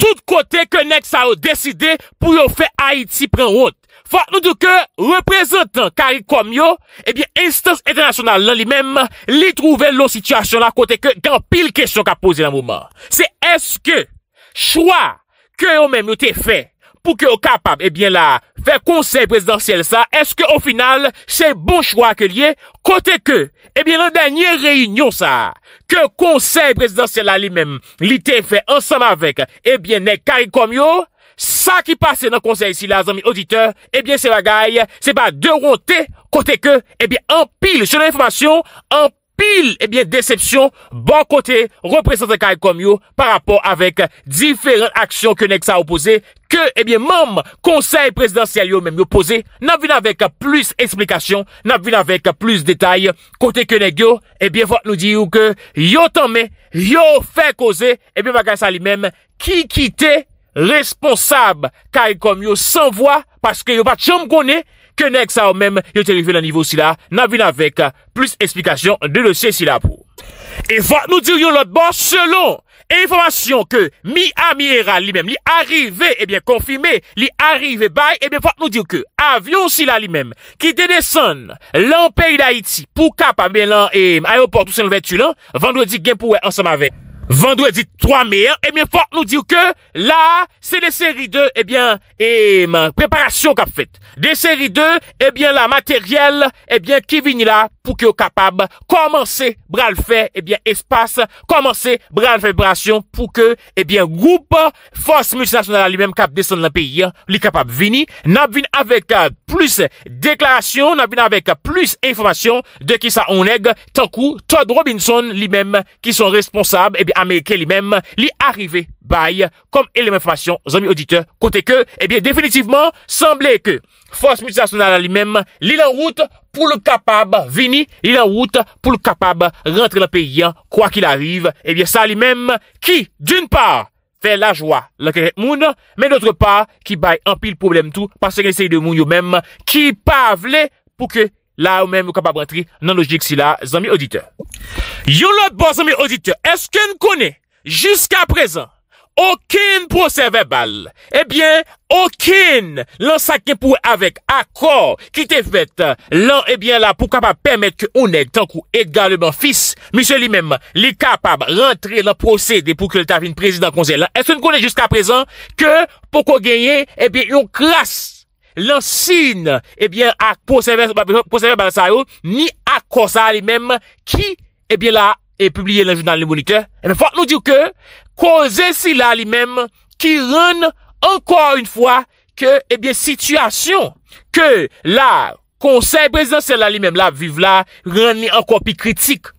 tout kote ke nek sa ou deside pou yo fe Haiti pren route. Fak nou de ke, reprezentant kari kom yo, ebyen instance internasyonal lan li mem, li trouve lon sityasyon la kote ke gan pil kesyon ka pose lan mouman. Se eske chwa ke yo menm yo te fe pou ke yo kapab ebyen la fe konsey presidansyel sa, eske ou final se bon chwa ke liye kote ke Ebyen, eh nan danyen reynyon sa, ke konsey presidansyen la li men, li te fè ansam avek, ebyen, ne kari komyo, sa ki pase nan konsey si eh la zanmi auditeur, ebyen, se bagay, se ba de rote, kote ke, ebyen, eh an pil se nan informasyon, an pil, ebyen, eh decepsyon, bon kote, reprezentan ka yon komyo, par rapport avek diferent aksyon kwenek sa opose, ke, ebyen, eh mam, konsey presidansyal yon menm yo pose, nan vin avek plus esplikasyon, nan vin avek plus detay, kote kwenek yo, ebyen, eh vat nou di yon ke, yon tanme, yon fè kose, ebyen, bagan sa li menm, ki kite responsab, ka yon komyo, san vwa, paske yon vat chanm kone, ebyen, kenèk sa ou mèm yon terifè nan nivou si la nan vin avèk uh, plus eksplikasyon de lòsè si la pou e vòt nou diyo yon lot bon selon informasyon ke mi a mi era li mèm li arive ebyen eh konfime li arive bay ebyen eh vòt nou diyo ke avyon si la li mèm ki denesan l'anpey d'Haïti pou kap amè e lan ayoportou senon vè tu lan vandouè di genpouè ansam avè vandouè di 3 mi an eh ebyen vòt nou diyo ke la se le seri 2 ebyen ebyen preparasyon kap fèt Des séries 2, eh bien, la matérielle, eh bien, qui vient là, pou ke ou kapab komanse bral fe, ebyen, eh espase, komanse bral fe brasyon, pou ke, ebyen, eh group, fos multinationale li men kap deson la peyi, li kapab vini, nabvin avèk plus deklarasyon, nabvin avèk plus informasyon, de ki sa onèg, tankou, Todd Robinson, li men, ki son responsab, ebyen, eh Amerike li men, li arrive bay, kom elemen informasyon, zami audite, kote ke, ebyen, definitivman, semblé ke, fos multinationale li men, li lan route, pou l'on kapab vini li eh la wout, pou l'on kapab rentre la peyi an, kwa ki la rive, ebyen sa li menm ki, dun pa, fe la jwa, la kere moun, men d'otre pa, ki bay an pil problem tou, pa se gen lisey de moun yo menm, ki pa vle, pou ke la ou menm yo kapab rentri, nan logik si la zami auditeur. Yo lòt bo zami auditeur, eske m kone, jiska prezant, Okin prosève bal Ebyen, eh okin Lansakèpou avèk akor Ki tè fèt Lansèpou eh kapab pèmèk kè ou nè Tankou egalèman fis Misyè li mèm li kapab rentrè Lansèpou kèl tafèn prezidant konsel Estèn konè jysk aprezen Kè pokò genye Ebyen yon klas Lansèpou Ebyen akosève bal sa yo Ni akosè li mèm Ki ebyen la E publye lansèpou Ebyen lansèpou kon zè si la li mèm ki rèn ankor un fwa ke, ebyen, eh situasyon ke la konsey presidansè la li mèm la vive la rèn li ankor pi kritik.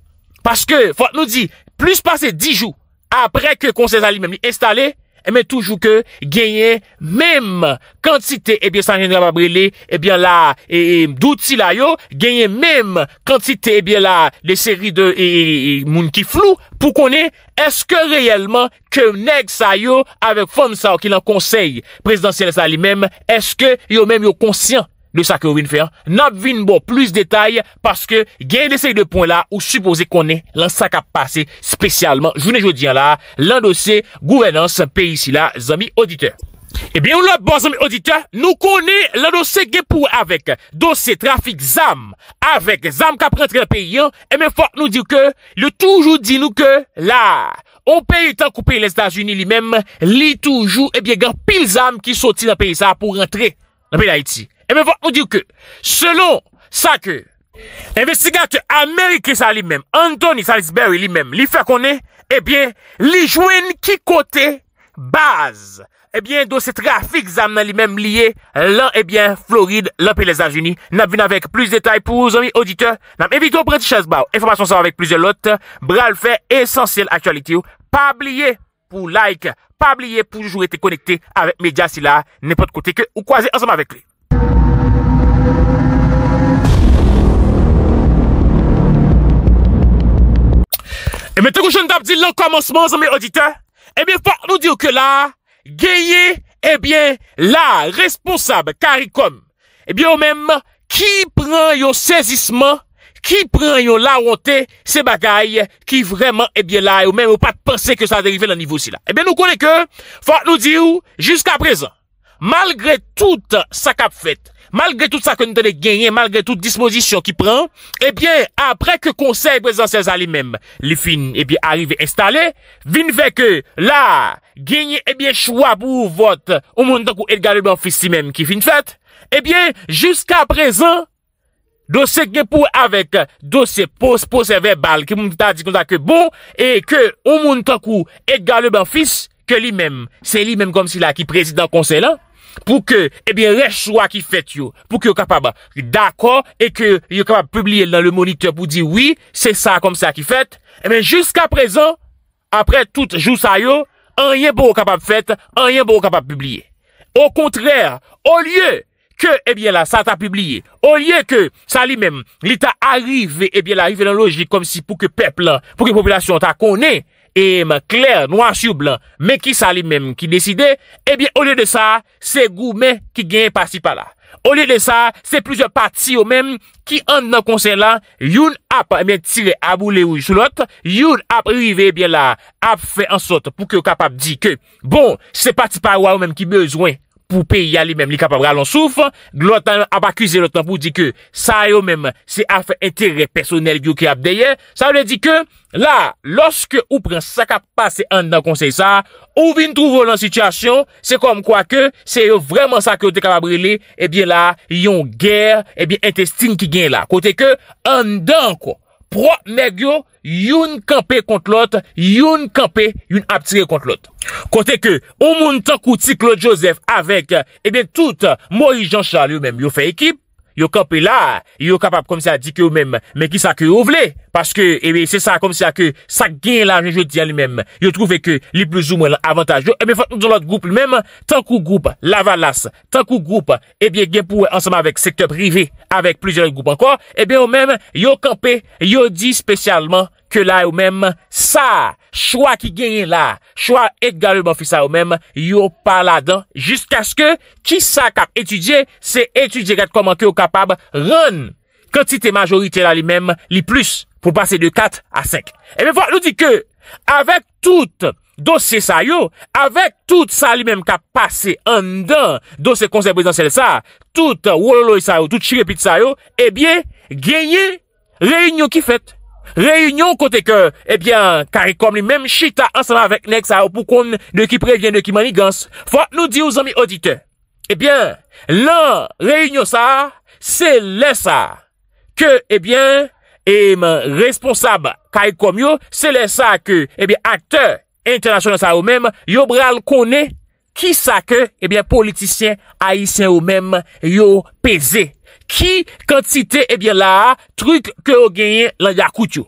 Paske, fote nou di, plus pase di jou apre ke konsey la li mèm li estalè, Mè toujou ke genye mèm kantite, ebyen Sanjendran Babrile, ebyen la, e, e douti la yo, genye mèm kantite, ebyen la, le seri de e, e, moun ki flou, pou konen, eske reyelman ke neg sa yo avek Fon Sao ki lan konsey presidansyen sa li mèm, eske yo mèm yo konsyen? Nop vin bo plis detay Paske gen de sey de pon la Ou supose konen lan sa ka pase Spesyalman jounen joudian la Lan dosye gouvenans pe isi la Zami audite Ebyen eh ou la bon zami audite Nou konen lan dosye gepou avek Dosye trafik zam Avek zam ka prentre la pe yon Emen eh fok nou diw ke Lyo toujou di nou ke la Ou pe yon tan kou pe yon le Stasiuni li mem Li toujou ebyen eh gen pil zam ki soti la pe isa Po rentre la pe la iti E eh mwen va ou diw ke, selon sa ke, investigatè Amerike sa li mèm, Anthony Salisbury li mèm, li fè konè, e bè, li jwen ki kote baz. E bè, do se trafik zam nan li mèm liye, lan e bè, Floride, lan pèlèz anjini, nan vin avèk plus detay pou ouzomi auditeur, nan mèm evitè ou prenti chèz bè ou, informasyon sa avèk plus de lot, bral fè, esensyèl aktualiti ou, pabliye pou like, pabliye pou joujou etè konekte avèk media si la, ne pot kote ke ou kwaze ansam avèk li. E eh, mwen te kou chan dap di lan komanseman zan mwen auditan, e eh bie fok nou di ou ke la, geye e eh bie la responsable karikom, e bie ou mwen ki pran yon sezisman, ki pran yon lawante se bagay ki vreman e bie la, ou mwen ou pat pense ke sa derive lan nivou si la. E bie nou konen ke, fok nou di ou, jiska prezant. Malgre tout sa kap fèt, malgre tout sa koni tene genye, malgre tout dismozisyon ki pran, ebyen eh apre ke konsey prezantsez a li men, li fin ebyen eh arrive installe, vin fè ke la genye ebyen eh chwa pou vot ou moun tankou Edgar le Benfis si men ki fin fèt, ebyen jusqu'a prezant dosye gepou avèk dosye pos posève bal ki moun ta di kon ta ke bon, e ke ou moun tankou Edgar le Benfis ke li men, se li men kom si la ki prezident konsey la, pou ke, ebyen, eh rechwa ki fèt yo, pou ke yo kapab d'akon, e ke yo kapab publiye nan le monitor pou di, oui, se sa kom sa ki fèt, ebyen, eh jusqu'a prezant, apre tout jou sa yo, an rien pou bon yo kapab fèt, an rien pou bon yo kapab publiye. Ou kontrèr, ou liye ke, ebyen eh la, sa ta publiye, ou liye ke, sa li mèm, li ta arrive, ebyen la, arrive nan logik, kom si pou ke pepl, pou ke populasyon ta konè, Eman, kler, noan, syou, blan, men ki sa li menm ki deside, ebyen, eh olye de sa, se gou menm ki gen pasipa la. Olye de sa, se plouze pati yo menm ki an nan konsen lan, youn ap emen eh tire abou le ou sou lot, youn ap uive, ebyen la, ap fe ansot pou ki yo kapap di ke, bon, se pati pa waw menm ki bezwen. pou pe yali mem li kapabre alon souf, glotan ap akwize lotan pou di ke, sa yo mem se afe etere personel gyou ki ap deye, sa yo le di ke, la, loske ou pren sakap pase andan kon se sa, ou vin trouvo lan sityasyon, se kom kwa ke, se yo vreman sakap te kapabre li, ebyen la, yon ger, ebyen intestin ki gen la, kote ke, andan kwa, Pro mè gyo, youn kampe kont lot, youn kampe, youn aptire kont lot. Kote ke, ou moun tankou ti Claude Joseph avèk, e eh ben tout, mou yi Jean-Charles yon mèm yon fè ekip, Yo kape la, yo kapap komse a di ke ou mem, men ki sa ke ou vle, paske, ebe, eh se sa komse a ke sa gen la genjou di an li mem, yo trouve ke li plouzou mwen avantage yo, ebe, eh fote nou lout goup li mem, tankou goup la valas, tankou goup, ebe, eh genpou anseman vek sekte privé, avek plouzou lout goup anko, ebe, ou mem, yo kape, yo di spesyalman, ke la ou mem, sa! Choua ki genye la, choua e gareman fi sa yo menm, yo pa la dan, jiska sk ke ki sa kap etudye, se etudye gade koman ke yo kapab ren, kantite majorite la li menm, li plus, pou pase de 4 a 5. Ebe, vwa, nou di ke, avek tout dosye sa yo, avek tout sa li menm kap pase an dan, dosye konsep prezantsel sa, tout wololo yi sa yo, tout chirepit sa yo, ebyen, genye, reynyo ki fèt. Reunyon kote ke, ebyen, eh karikom li menm chita ansama vek nek sa ou pou kon de ki prevyen de ki manigans, fwa nou di ou zami odite. Ebyen, eh lan reunyon sa, se le sa ke, ebyen, eh e men responsab karikom yo, se le sa ke, ebyen, akte international sa ou menm, yo bral kone ki sa ke, ebyen, politisyen, aisyen ou menm, yo peze. Ki kantite ebyen eh la Truk ke ou genyen lan yakout yo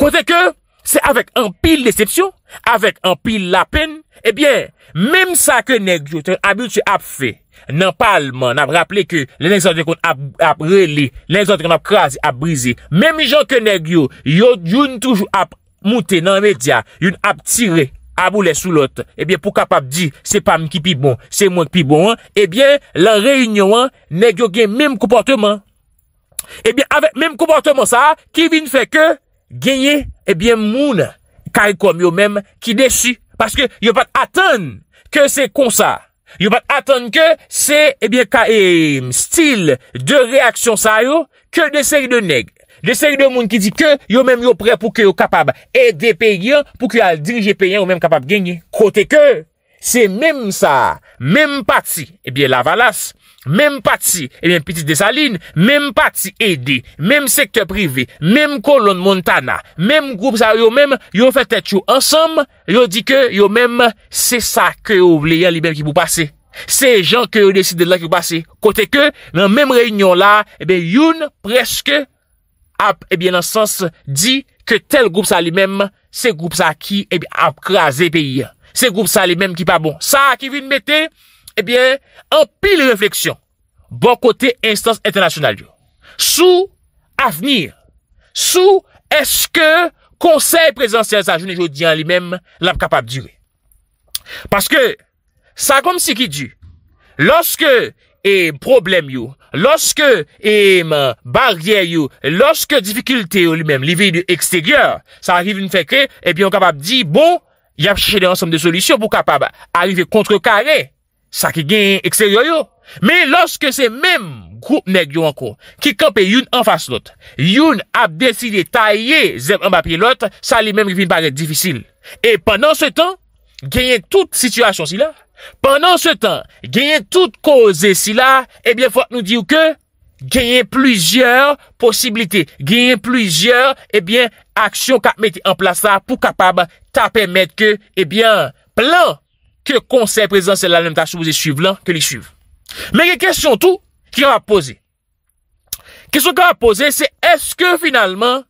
Kote ke, se avek an pil decepsyon Avek an pil la pen Ebyen, eh mem sa ke neg yo Ten abyout yo ap fe Nan palman, ap rapple ke Le nesan de kon ap reli Le nesan de kon ap krasi, ap brizi Mem jan ke neg yo, yon toujou ap Moute nan media, yon ap tire Abou lè sou lot, ebyen pou kapap di, se pam ki pi bon, se mwen ki pi bon, ebyen la reynyon, neg yo gen menm kompanteman. Ebyen avè menm kompanteman sa, ki vin fè ke genye, ebyen moun, kaj kom yo menm ki deshi. Paske yo pat atan ke se kon sa, yo pat atan ke se ebyen kaj stil de reaksyon sa yo, ke de seri de neg. Desè yon moun ki di kè, yon mèm yon prè pou kè yon kapab Ede peyen pou kè al dirije peyen Yon mèm kapab genye Kote kè, se mèm sa Mèm pati, ebyen eh Lavalas Mèm pati, ebyen eh Petit Desalines Mèm pati, Ede Mèm sektè privé, mèm kolon Montana Mèm groupe sa, yon mèm Yon fète chou ansam Yon di kè, yon mèm, se sa kè Yon mèm li mèm ki pou pase Se jan kè yon deside la ki pou pase Kote kè, yon mèm reynyon la Ebyen, eh yon preske ap, ebyen eh nan sens, di, ke tel group sa li mem, se group sa ki, ebyen, eh ap krasi peyi. Se group sa li mem ki pa bon. Sa ki vin mette, ebyen, eh an pil refleksyon. Bon kote instans internasyonal yo. Sou, avenir. Sou, eske, konsey prezantia sa jouni jodi an li mem, l ap kapab dure. Paske, sa kom si ki di, loske, e problem yo, Lorske yon barye yo, lorske difficulte yo li men, li ve yon eksteryor, sa arrive yon fekre, epi yon kapab di, bo, yap chede ansenm de solisyon pou kapab arrive kontre kare, sa ki gen eksteryor yo. Men, lorske se men, goup neg yo anko, ki kampe yon anfas lot, yon ap deside tayye zem anbapye lot, sa li men revine paret difisil. E panan se tan, genye tout situasyon si la. Pendan se tan, genyen tout koze si la, ebyen fote nou diw ke, genyen plujer posibilite, genyen plujer ebyen aksyon ka mette en plasa pou kapab ta permette ke, ebyen, plan ke konsey prezidansel la lente a soubouze suiv lan, ke li suiv. Men genyen kesyon tou ki an apose. Kesyon ki an apose se eske finalman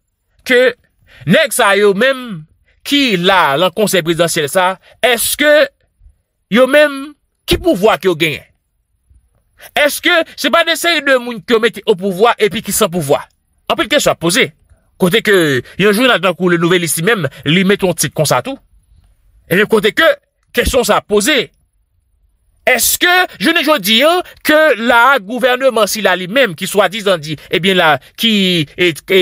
ke nek sa yo men ki la lan konsey prezidansel sa eske Yo menm, ki pouvoi ki yo genye? Eske, se pa desay yon moun ki yo mette yo pouvoi, epi ki san pouvoi? Anpil, kes sa pose? Kote ke, yon joun nan tankou le nouvel listi menm, li met ton tit konsatu? En joun kote ke, kes son sa pose? Eske, jounen joun diyon, ke la gouvernement sila li menm, ki swa dizan di, ebyen la, ki, e, e,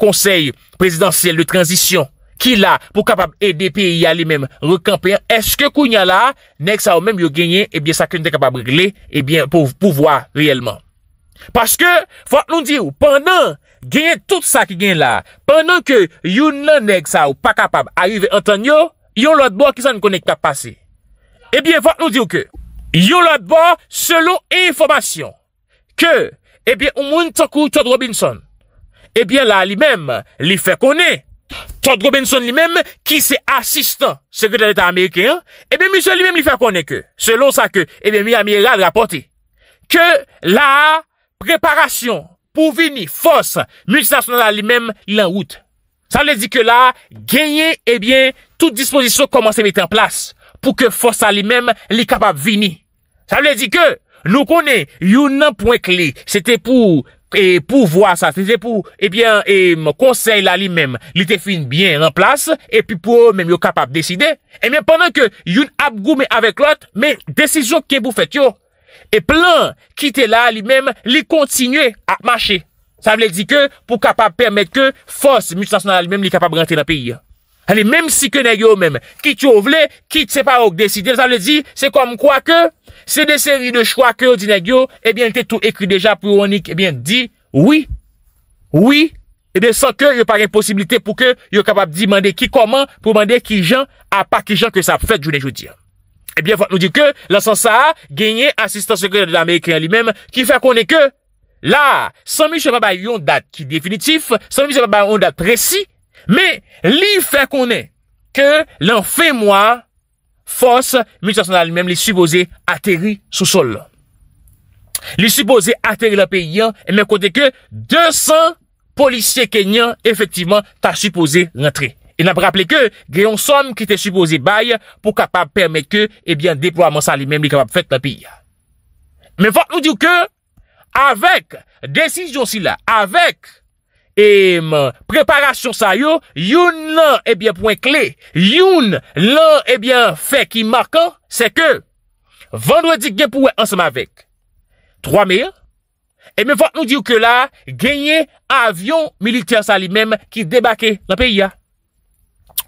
konsey presidansyel de transisyon, Ki la pou kapab edepi ya li men rekampen. Eske kou nye la, neg sa ou men yo genye, ebyen sa ki nou de kapab regle, ebyen pou pouvoi reyelman. Paske, fwa nou di ou, pandan genye tout sa ki genye la, pandan ke yon nan neg sa ou pa kapab a yive an tan yo, yon lout bo ki sa nou konen ki pa pase. Ebyen fwa nou di ou ke, yon lout bo selon informasyon, ke, ebyen ou mwen tokou Todd Robinson, ebyen la li men, li fe konen, Todd Robinson li mèm ki se asistan sekretarytè Amerikè an, ebe eh misè li eh mèm eh li fè konèkè. Selon sa ke, ebe mi a mi rade rapote, ke la preparasyon pou vini fòs multilasyonale li mèm lan wout. Sa vle di ke la genye ebyen tout disposisyon komanse metè an plas pou ke fòs sa li mèm li kapab vini. Sa vle di ke nou konè younan pwen kle, se te pou... E pou vwa sa, fize pou, ebyen, eh e konsey la li men, li te fin bien nan plas, e pi pou men yo kapab deside, ebyen, eh pandan ke yon ap goume avek lot, men, desizo ke bou fetyo, e plan, kite la li men, li kontinye a mache, sa vle di ke pou kapab permet ke fos multinasyonale li men li kapab rente nan piye. Alè, mèm si ke Nagyo mèm, ki t'yo vle, ki t'se parok desi. Dè sa le di, se kom kwa ke, se de seri de chwa ke di Nagyo, ebyen, eh te tou ekri deja pou yonik, ebyen, eh di, oui, oui, ebyen, eh san ke yon parèk posibilite pou ke yon kapap di mande ki koman, pou mande ki jan, apak ki jan ke sa fèk jounè joudiyan. Ebyen, fòt nou di ke, lansan sa a, genye, asistan sekre de l'Amerikyan li mèm, ki fè konè ke, la, 100 000 sepabay yon dat ki definitif, 100 000 sepabay yon dat presi, Me li fè konè ke lan fè mwa fòs ministrasyonal lè mèm lè suposè atèri sou sol. Lè suposè atèri lè pè yon e mè kote ke 200 polisye kenyon efektivman ta suposè rentre. E nan pè rappele ke Gryonson ki te suposè baye pou kapab pèrmè ke eh dèplo a mò san lè mèm lè kapab fèt lè pè yon. Me fòt nou diw ke avèk desisyon si la avèk Eman, preparasyon sa yo, yon lan ebyen eh pwen kle, yon lan ebyen eh fe ki makan, se ke vendredik genpouwe ansama vek, 3 mer, emen vat nou diyo ke la genye avyon milityan sa li menm ki debake la peya.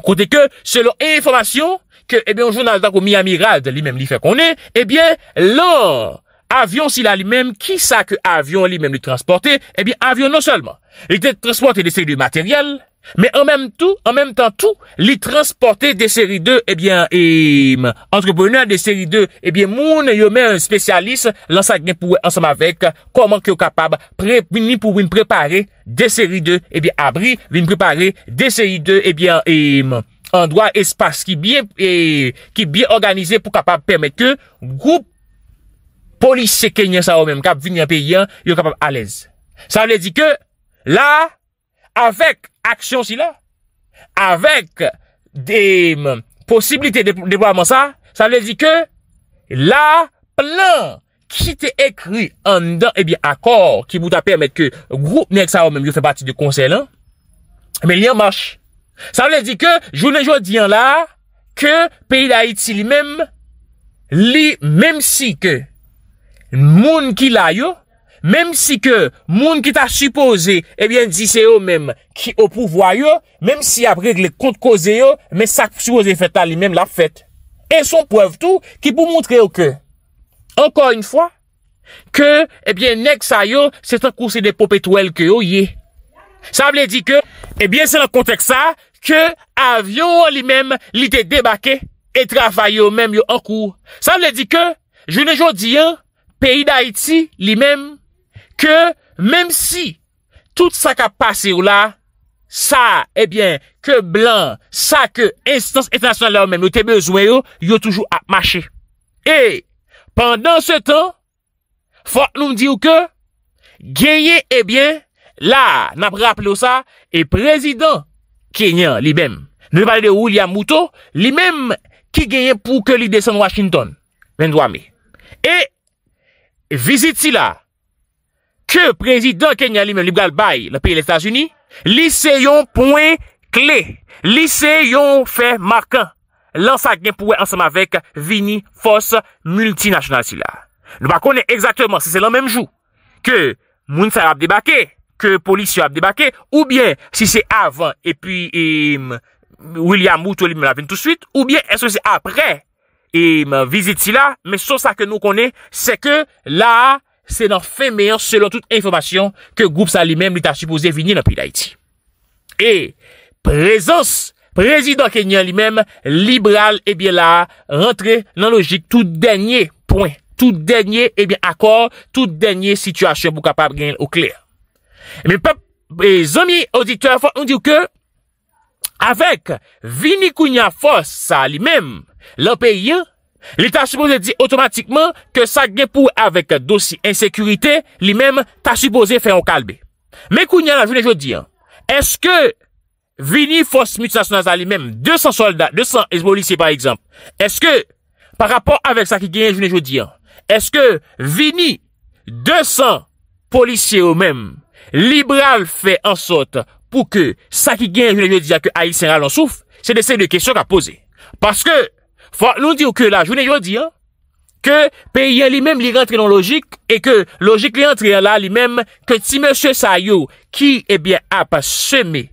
Kote ke, selo e informasyon, ke ebyen eh jounan dan kou mi amiral de li menm li fe konen, ebyen lan... avyon sila li men, ki sa ke avyon li men li transporte, e eh bie avyon non seulement, li transporte de seri de materyal, me en menm tou, en menm tan tou, li transporte de seri eh de, e bie, entreprener de seri de, e bie moun yo men an spesyalis, lan sa gen pou ansam avek, koman ki yo kapab, ni pou win prepare de seri eh de, e bie abri, win prepare de seri de, e bie an doa espas ki bie, ki bie organize pou kapab pe mette, goup, polis sekenyen sa ou men, kap vini an pe yon, yon kap ap alez. Sa vle di ke, la, avek, aksyon si la, avek, de, posibilite de pou amansa, sa vle di ke, la, plan, ki te ekri, an dan, ebi eh akor, ki bouta permet ke, groupnen sa ou men, yon fe pati de konsey lan, me li an mors. Sa vle di ke, jounen joun di an la, ke, pe yon a iti li men, li men si ke, moun ki la yo, mem si ke moun ki ta suppose, ebyen eh di se yo mem, ki yo pou vwa yo, mem si ap regle kont koze yo, men sa suppose fetta li mem la fet. E son poev tou, ki pou moun tre yo ke. Ankon yon fwa, ke, ebyen eh nek sa yo, setan kouse de pop etouel ke yo ye. Sa ble di ke, ebyen eh se la kontek sa, ke avyo li mem, li te debake, e trafaye yo mem yo an kou. Sa ble di ke, jounen joun di yon, peyi d'Haïti li mèm, ke mèm si, tout sa ka pase ou la, sa, e eh bè, ke blan, sa ke instance etnasyonale ou mèm, ou te bezouè ou, yo toujou ap mache. E, pandan se tan, fòk nou mdi ou ke, genye e eh bè, la, nabra ap le ou sa, e prezident, kenyan li mèm, ne pale de William Mouto, li mèm, ki genye pou ke li desen Washington, 23 mi. E, Vizit si la, ke prezidant kenyali men liberal bayi la peyi l'Estats-Unis, liseyon pouen kle, liseyon fey markan, lan sa gen pouen ansam avek vini fos multinasyonal si la. Nou bak konen exactement se se lan menm jou, ke mounsar ap debake, ke polisyon ap debake, ou bien si se avan epi William Moutouli men aven tout suite, ou bien se se ap rey. E mè vizit si la, mè sou sa ke nou konè, se ke la, se nan fè meyon selon tout informasyon ke goup sa li mèm li ta supposè vinye nan pi la iti. E, prezons, prezidon kenyan li mèm, libral, e eh bie la, rentre nan logik tout denye poin, tout denye eh akor, tout denye situasyon pou kapab genye ou kler. E mè pep, e zomi, auditè, fò, an diw ke, avèk, vinye kounyan fò sa li mèm, la peyen, li ta supose di otomatikman ke sa genpou avek dosi ensekurite, li men ta supose feyon kalbe. Me kounyan la jounen joudian, eske vini fos mutinasyonaz ali men, 200 soldat, 200 esbolisye par ekzamp, eske par rapor avek sa ki genjounen joudian, eske vini 200 polisye ou men libral fe ansot pou ke sa ki genjounen joudian ke a yi senral ansouf, se de se de kesyon ka pose. Paske Fwa, nou di ou ke la, jounen yo di an, ke peyen li mem li rentre nan logik, e ke logik li rentre la li mem, ke ti monsye sa yo, ki ebyen eh ap seme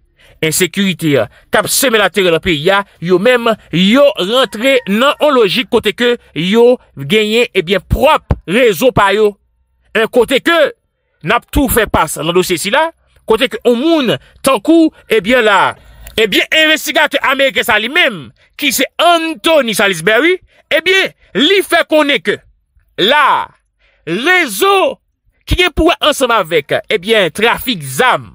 en sekurite ya, kap seme la teri la peyen ya, yo mem yo rentre nan an logik, kote ke yo genye ebyen eh prop rezo pa yo. E kote ke nap tou fe pas nan dosye si la, kote ke ou moun tankou ebyen eh la, Ebyen, eh investigate Amerike sa li mem, ki se Anthony Salisbury, ebyen, eh li fe konen ke la rezo ki gen pou ansem avek, ebyen, eh trafik zam,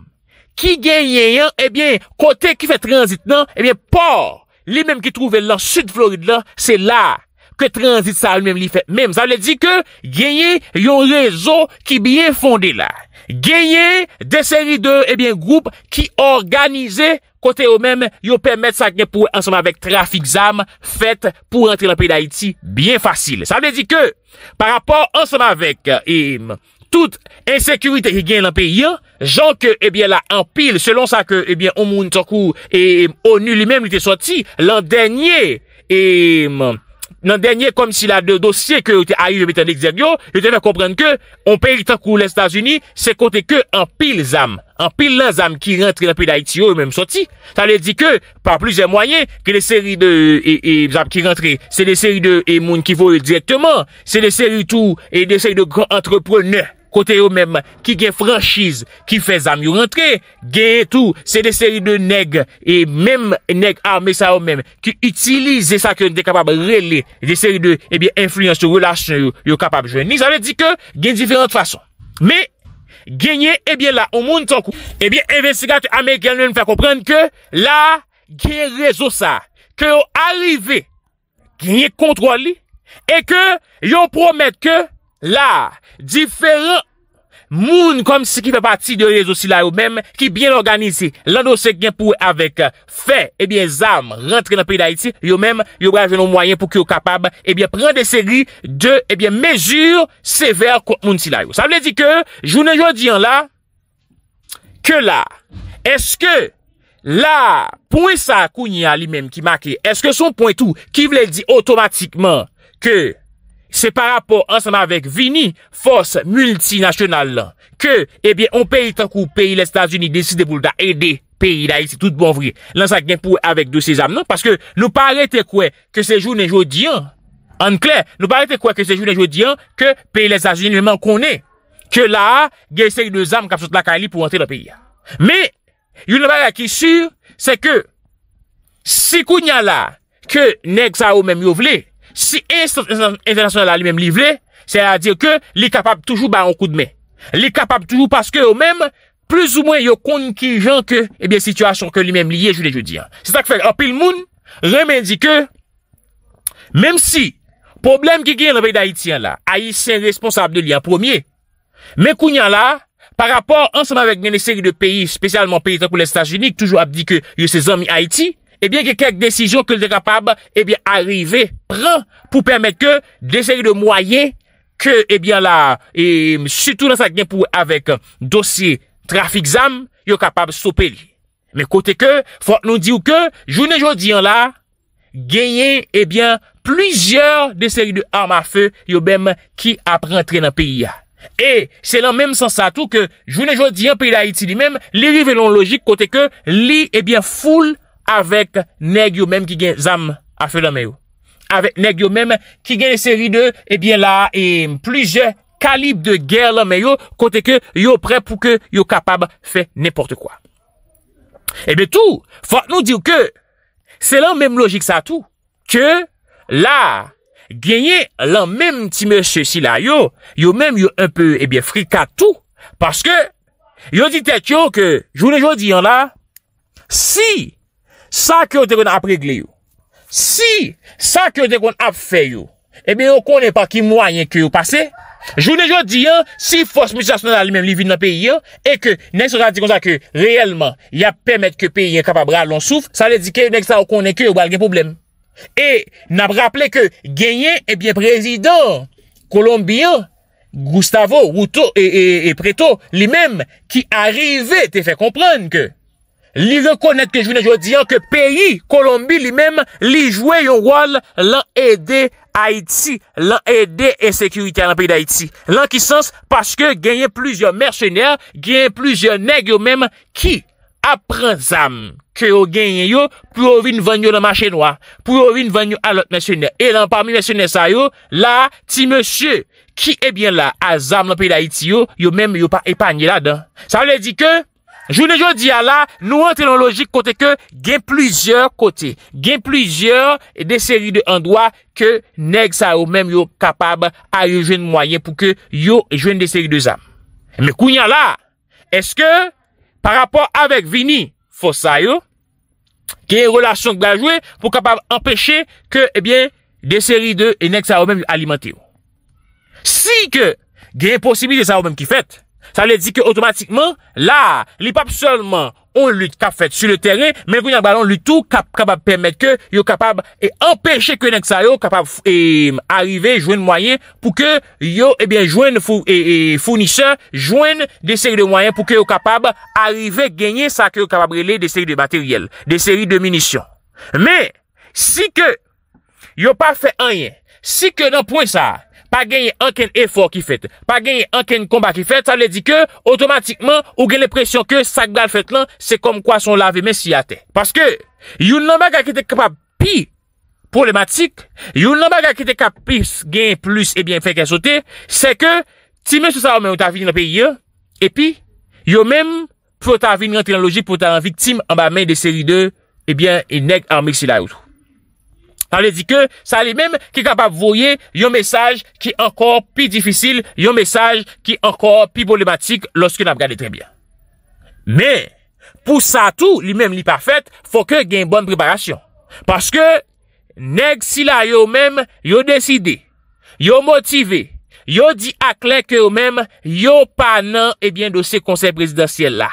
ki gen yen, ebyen, kote ki fe transit nan, ebyen, por, li mem ki trouve lan, sud Floride lan, se la, ke transit sa li mem, li fe, mem, sa le di ke genyen yon rezo ki bien fonde la. genye de eh seri de, ebyen, group ki organize kote yo men, yo pèmèd sa gen pou anseman vek trafik zam fèt pou rentre lan peyi d'Haïti, bien fasyl. Sa mè di ke, par rapport anseman vek, eym, tout ensekurite ki gen lan peyi an, jan ke, ebyen, eh, la anpil, selon sa ke, ebyen, Oumou Ntokou eym, Ounu li men li te souati, lan denye, eym, nan denye kom si la de dosye ke ou te a yu de metanik zeryo, yo te fè komprenn ke on pe yi tan kou lè Stasuni, se kote ke an pil zam, an pil lan zam ki rentre nan pi l'Haitiyo ou mèm Soti ta lè di ke, par plizè mwayen ki lè seri de e, e, zam ki rentre se lè seri de emoun ki voye direktman, se lè seri tou e lè seri de grand entreprenè kote yo mèm, ki gen franchise, ki fè zam, yo rentre, gen etou, se de seri de neg, e mèm neg armè sa yo mèm, ki itilize sa, ki yon de kapab relè, de seri de, e bè, influence, yo kapab jwen, ni sa lè di ke, gen diferent fason, mè, genye, e bè la, ou moun tankou, e bè, investigatè, amè, gen lèm fè komprenn ke, la, gen rezo sa, ke yo arrivè, genye kontwa li, e ke, yo promette ke, la, diferent moun kom si ki fe pati de rezo si la yo mem ki byen organize lando se gen pou avek eh, fe, ebyen eh zam rentre nan peri da iti, yo mem yo brave nou mwayen pou ki yo kapab ebyen eh pren de seri de ebyen mezur sever moun si la yo, sa vle di ke jounen joun diyan la ke la, eske la, pou e sa akouni a li mem ki make, eske son pointou ki vle di otomatikman ke se par rapport ansanman vek Vini, fos multinasyonal eh bon lan, ke, ebyen, on pe itan kou peyi le Stats Unis, desi de boule da ede peyi da iti, tout bonvri, lan sa genpou avek do se zam nan, paske nou parete kwe, ke se jounen jodi an, an kler, nou parete kwe, ke se jounen jodi an, ke peyi le Stats Unis menman konen, ke la, gesen yon zam kap sot la kali pou anter la peyi. Me, yon nabara ki sur, se ke, si kou nyan la, ke nek sa ou menm yo vle, Si instant international a li men li vle, se a dire ke li kapab toujou ba an kou de men. Li kapab toujou paske ou men, plus ou mwen yo kon ki jan ke, ebyen, situasyon ke li men li ye, jule jule diyan. Se tak fe, apil moun, remen di ke, menm si, problem ki gen yon vek d'Haïtien la, Haïtien responsable li an pwomye, men kou nyan la, par rapport ansanman vek mène seri de peyi, spesyalman peyi tan pou lè stajenik, toujou ap di ke yon se zon mi Haïti, ebyen ke kek desisyon ke l de kapab ebyen arive, pran, pou pwemek ke de seri eh de mwayen ke ebyen la, e sütou nan sa genpou avek dosye trafik zam, yo kapab soupe li. Me eh kote ke, fwant nou di ou ke, jounen joun di an la, genye, ebyen, plujer de seri de arm a fe yo bem ki apren tre nan peyi ya. E, se lan menm san sa tou ke, jounen joun di an peyi da Haiti li menm, li vive lon logik kote ke li, ebyen, foul avèk neg yo mèm ki gen zam a fè la mè yo. Avèk neg yo mèm ki gen seri de, ebyen eh la, e eh, mplize kalib de ger la mè yo, kontè ke yo prè pou ke yo kapab fè nèportè kwa. Ebyen eh tout, fòk nou diw ke, se lan mèm logik sa tout, ke la, genye lan mèm ti mè se si la yo, yo mèm yo mpè ebyen frika tout, paske, yo ditèk yo ke, jounè joun e diyan la, si, Sa ki yo de kon ap regle yo. Si sa ki yo de kon ap fe yo, ebe yo konen pa ki mwayen ki yo pase. Jounen joun diyan, si fos mutasyonan alimem li vin nan peyi yo, e ke nèk se radi kon sa ki, reyelman, yap pèmèt ki peyi yon kapab ralon souf, sa le dike yon ek sa yo konen ki yo ou algen poublem. E, nab rapple ke, genyen, ebyen prezidant, kolombiyan, Gustavo, Wouto, e, e, e preto, li mem, ki arive te fe kompran ke. E, Li rekonet ke jounen joun diyan ke peyi, Kolombi li men, li jwen yo wal lan ede Haiti, lan ede e sekurite an peyi d'Haiti. Lan ki sens, paske genyen plouzyon mersyoner, genyen plouzyon neg yo men, ki apren zam, ke yo genyen yo, pou yo vin vanyo nan machenwa, pou yo vin vanyo alot mersyoner. E lan parmi mersyoner sa yo, la ti monsye, ki e bien la, a zam an peyi d'Haiti yo, yo men yo pa epanye la dan. Sa yo le di ke, Jounen joun diya la, nou an telon logik kote ke gen plizye kote. Gen plizye de seri de an doa ke neg sa ou men yo kapab a yo jwen mwayen pou ke yo jwen de seri de zam. Me kounya la, eske par rapport avek vini fosa yo, gen relasyon kwen a jwe pou kapab empeshe ke ebyen eh de seri de enek sa ou men yo alimante yo. Si ke gen posibil de sa ou men ki fèt, Sa le di ke otomatikman, la, li pap solman, on lut kap fet su le teren, men kwen yon balon loutou, kapab pemet ke yo kapab empeshe kwen ek sa yo, kapab arrive, jwen mwayen, pou ke yo, ebyen, jwen founisa, jwen de seri de mwayen pou ke yo kapab arrive genye sa ke yo kapab rele de seri de materiel, de seri de munisyon. Men, si ke yo pa fet anyen, si ke nan pwen sa, pa genye anken efor ki fet, pa genye anken kombat ki fet, sa le di ke, otomatikman, ou genye presyon ke sak dal fet lan, se kom kwa son lave men si ate. Paske, yon nan baga ki te kapap pi, problematik, yon nan baga ki te kapap pi genye plus ebyen eh feke sote, se ke, ti men sou sa ou men ou ta vini nan peye, epi, yon men pou ta vini nan teknoloji pou ta an vitim an ba men de seri 2, ebyen, eh inek e an mixi la outou. Sa li di ke, sa li menm ki kapap voye yon mesaj ki ankor pi difisil, yon mesaj ki ankor pi polematik loske nan gade eh trebyan. Men, pou sa tou li menm li pafet, fò ke gen bon preparasyon. Paske, neg si la yo menm, yo deside, yo motive, yo di akle ke yo menm, yo pa nan ebyen do se konsey presidansyel la.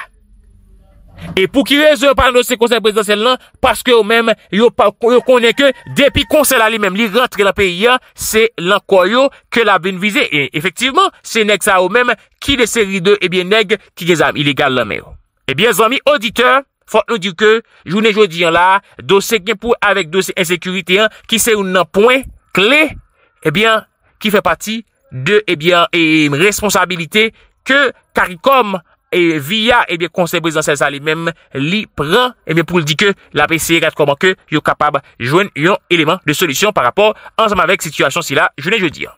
E pou ki rezon pan nou se konsen prezantsel nan, paske ou men yo konen ke depi konsen la li men, li rentre la peyi an, se lan kwayo ke la ben vize. E, efektivman, se neg sa ou men, ki de seri 2, ebyen neg ki ge zan iligal la men. Ebyen, zanmi, auditeur, fote nou di ke, jounen jodi an la, dosen gen pou avek dosen ensekurite an, ki se ou nan poen, kle, ebyen, ki fe pati de, ebyen, eh e responsabilite ke karikom E via, ebyen, eh konsembrisan sel sa li menm li pran, ebyen, eh pou li di ke la PCR at koman ke yo kapab jwen yon eleman de solusyon par rapport ansanman vek situasyon si la, jwenen je di an.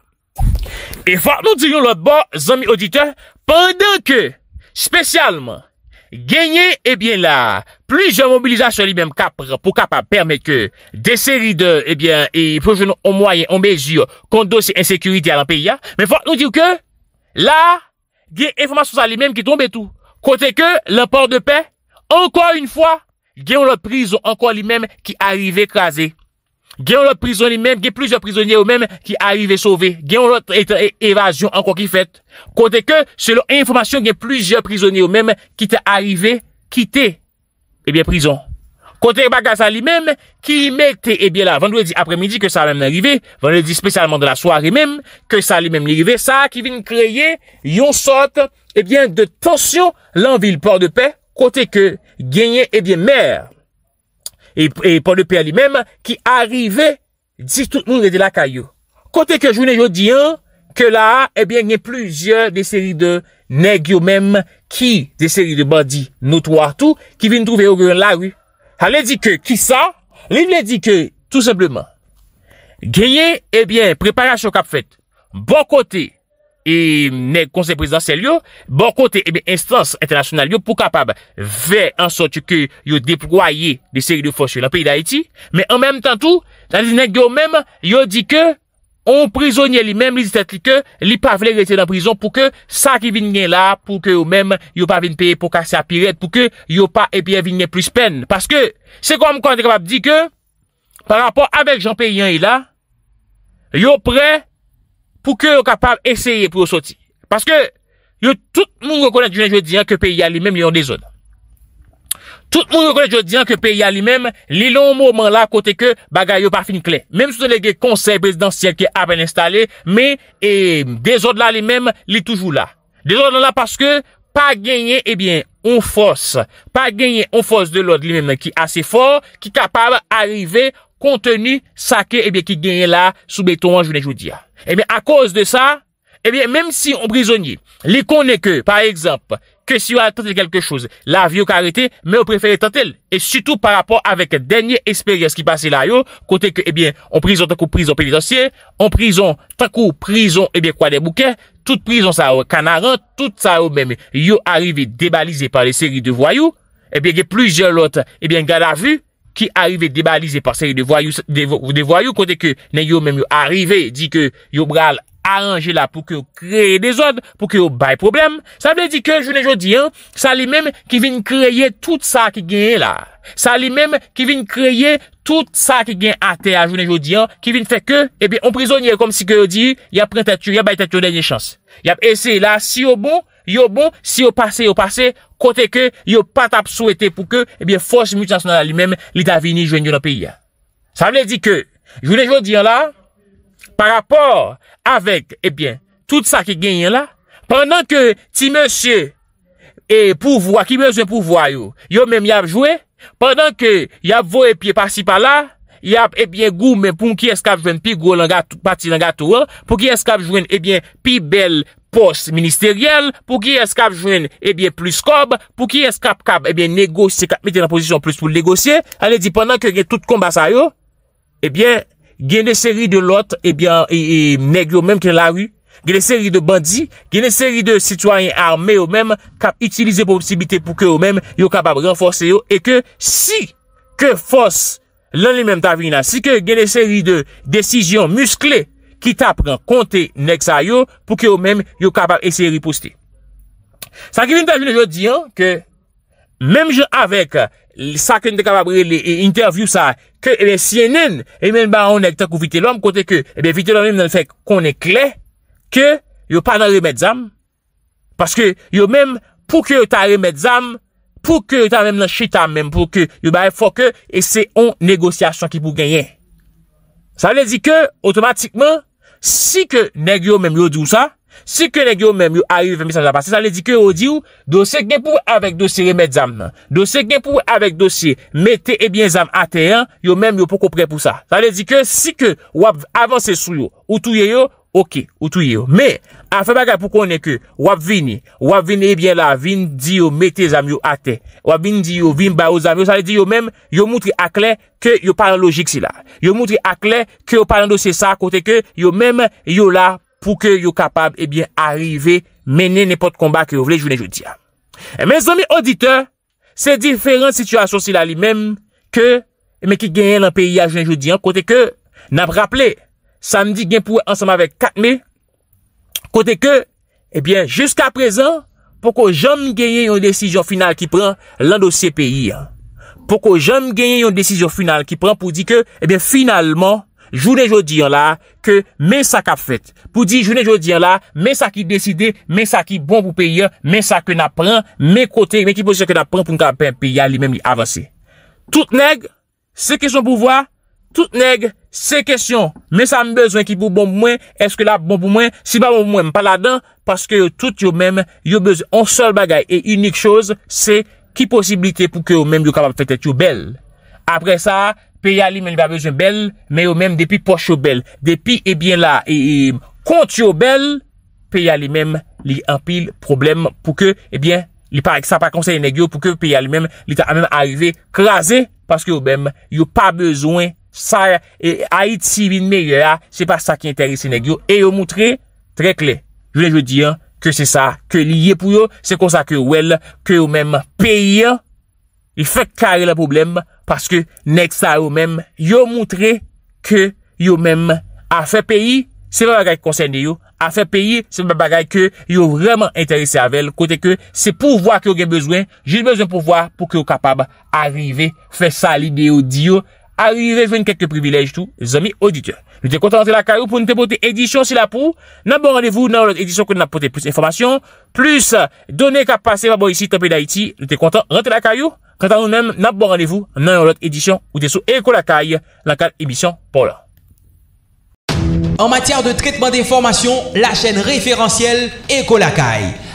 E fwa, nou di yon lor bon zami auditeur, pandan ke, spesyalman, genye, ebyen eh la, plis yo mobilizasyon li menm kap pou kapab perme ke de seri de, ebyen, e projenon o mwayen, o mezyo, kondosye insekurite alan pe ya, gen informasyon sa li menm ki tombe tout. Kote ke, le port de pen, anko yon fwa, gen yon lot prizon anko yon menm ki arrive kaze. Gen yon lot prizon li menm, gen plujer prizonye yon menm ki arrive sove. Gen yon lot evasyon anko ki fete. Kote ke, se yon informasyon gen plujer prizonye yon menm ki te arrive kite, ebyen eh prizon. Kote e bagasa li men, ki mette, e bie la, vendredi, apremidi, ke sa men n'arive, vendredi spesyalman de la soari men, ke sa li men n'arive sa, ki vin kreye yon sot, e bie, de tansyon lan vil, por de pe, kote ke genye, e bie, mer, e, e por de pe li men, ki arrive, di tout nou de la kayo. Kote ke jounen yo diyan, ke la, e bie, nye pluzye de seri de negyo men, ki, de seri de bandi, noto wartou, ki vin trouve yon la wu. Ha le di ke, ki sa? Le le di ke, tout sepleman, genye, ebyen, preparasyon kap fèt, bon kote, e mè konsen prezidansel yo, bon kote, ebyen, instans internasyonal yo, pou kapab ve en sot yo yo deproyye de seri de fòs yo la peyi da Haiti, mè an mèm tan tou, nan zinèk yo mèm, yo di ke, On prizonye li men, li ditat li ke li pa vle rete nan prizon pou ke sa ki vin gen la, pou ke yo men yo pa vin peye pou kase apiret, pou ke yo pa epye vin gen plus pen. Paske se kom kon de kapab di ke, par rapport avek jan peyen y la, yo pre pou ke yo kapab eseye pou yo soti. Paske yo tout moun rekonen di gen je diyan ke peyen li men yon de zonan. Sout moun yo konen joudian ke peya li mem, li lon mouman la kote ke bagay yo pa finik le. Mem sou se le ge konser bez dan siye ke apen installe, me e dezod la li mem, li toujou la. Dezod la la paske, pa genye, ebyen, eh on fos. Pa genye, on fos de l'od li mem ki ase for, ki kapab arive kontenu sa ke ebyen eh ki genye la soubetouman jounen joudia. Ebyen, a koz eh de sa, ebyen, mem si on brisonye, li konen ke, par ekzamp, ke si yo a tante kelke chouz, la vi yo ka arete, me yo preferi tante el, e sütou par rapport avek denye esperyans ki pase la yo, kote ke, ebyen, eh on prison takou, prison pivitansye, on prison takou, prison, ebyen, eh kwa de bouke, tout prison sa ou, kanara, tout sa ou mèm, yo arrive debalize par le seri de voyou, ebyen, ge plujol lot, ebyen, gada vu, ki arrive debalize par seri de voyou, ou de voyou, kote ke, nan yo mèm yo arrive, di ke, yo mral Arranje la pou ki yo kreye de zon, pou ki yo bay problem. Sa mle di ke, jounen joudian, sa li mèm ki vin kreye tout sa ki genye la. Sa li mèm ki vin kreye tout sa ki genye ate a jounen joudian, ki vin fè ke, e bè, on prizonye kom si ke yo di, ya prentat yo, ya bay tat yo denye chans. Ya ese la, si yo bo, yo bo, si yo pase, yo pase, kote ke, yo pat ap souwete pou ke, e bè, fòs mutasyonale li mèm li davini jounen jounen piya. Sa mle di ke, jounen joudian la, Par rapport avèk, ebyen, eh tout sa ki genyen la. Pendan ke ti mèsyè pouvwa, ki mèsyè pouvwa yo, yo mèm yap jwè. Pendan ke yap vò epi par si pa la, yap, ebyen, gou mèm poum ki eskap jwèn pi gwo langa pati langa tou. Pou ki eskap jwèn, ebyen, pi bel post ministeryèl. Pou ki eskap jwèn, ebyen, plus kob. Pou ki eskap kab, ebyen, negosye, metè nan posisyon plus pou negosye. Anè di, pendant ke gen tout komba sa yo, ebyen... Eh gen de seri de lot, ebyan, eh e, e neg yo menm ken la wu, gen de seri de bandi, gen de seri de sitwanyen arme yo menm, kap itilize posibite pou ke yo menm, yo kapab renfose yo, e ke si, ke fos, len li menm ta vina, si ke gen de seri de desijyon muskle, ki tap ren konte nek sa yo, pou ke yo menm, yo kapab eseye riposte. Sa ki vim ta vina yo diyon, ke, menm jen avek, sa ke nou de kapabre li, e interview sa, ke ebe si ennen, e men ba ou neg te kou vitelon, kote ke, ebe vitelon men nan fek, kon e kle, ke, yo pa nan remet zam, paske, yo men, pou ke yo ta remet zam, pou ke yo ta men nan chita men, pou ke, yo ba e fok ke, e se on negosyasyon ki pou genyen. Sa ane di ke, otomatikman, si ke neg yo men yo di ou sa, sa, Si ke leg yo mèm yo a yu vèmissan zaba, se sa le di ke yo di ou dosye gen pou avèk dosye remèd zame, dosye gen pou avèk dosye metè e eh bèm zame ate yon, yo mèm yo pou kopre pou sa. Sa le di ke si ke wap avansè sou yo, ou touye yo, ok, ou touye yo. Me, an fe bagay pou konen ke wap vini, wap vini e bèm la, vini di yo metè zame yo ate, wap vini di yo vini ba yo zame yo, sa le di yo mèm yo moutri ak lè ke yo paran logik si la. Yo moutri ak lè ke yo paran dosye sa kote ke yo mèm yo la. pou ke yon kapab, ebyen, eh arive menen nepot kombat ke yon vle jounen joudi an. E eh, men zon mi audite, se diferent situasyon se la li men, ke men eh ki genyen lan peyi a jounen joudi an, kote ke nan raple, samdi gen pou ansama vek katme, kote ke, ebyen, jouska prezan, pou ko jom genyen yon desisyon final ki pran lan do se peyi an. Pou ko jom genyen yon desisyon final ki pran pou di ke, ebyen, finalman, jounen joun diyan la, ke men sa ka fèt. Pou di jounen joun diyan la, men sa ki deside, men sa ki bon pou peye, men sa ke napren, men kote, men ki posibite ke napren, pou nou ka peye, li men li avansè. Tout neg, se kesyon pou vwa, tout neg, se kesyon, men sa m bezwen ki pou bon pou mwen, eske la bon pou mwen, si ba bon pou mwen, m pala dan, paske tout yo men, yo bezwen, an sol bagay, e unik chouz, se ki posibite pou ke yo men yo kapap fèt et yo bel. Apre sa, Pe ya li men li va bezwen bel, men yo men depi poche yo bel. Depi, ebyen eh la, eh, eh, kont yo bel, pe ya li men li empil problem, pou ke, ebyen, li parik sa par konsen enegyo, pou ke pe ya li men, li ta anmen arive krasen, paske yo men, yo pa bezwen, sa, ayit sivin me ya, se pa sa ki enterise enegyo, e yo moutre, trekle, jwè jwè diyan, ke se sa, ke liye pou yo, se konsa ke wel, ke yo men, pe ya, li fèk kare la probleme, Paske nek sa yo menm, yo moutre ke yo menm a fe peyi se be bagay koncen de yo. A fe peyi se be bagay ke yo vreman enterese avèl. Kote ke se pou vwa ke yo gen bezwen, jen bezwen pou vwa pou ke yo kapab arrive, fe sali de yo diyo. arrivé à quelques privilèges tout, amis auditeurs. Nous sommes contents de la carrière pour nous porter édition si la pour. N'a rendez-vous dans l'autre édition que nous apporter plus d'informations, plus données qui passer là-bas ici, Tempé d'Haïti. Nous sommes contents de rentrer la carrière. Quant à nous-mêmes, nous bon rendez-vous dans l'autre édition ou t'es sous Éco la caille, la carte émission pour là. En matière de traitement d'informations, la chaîne référentielle Éco la caille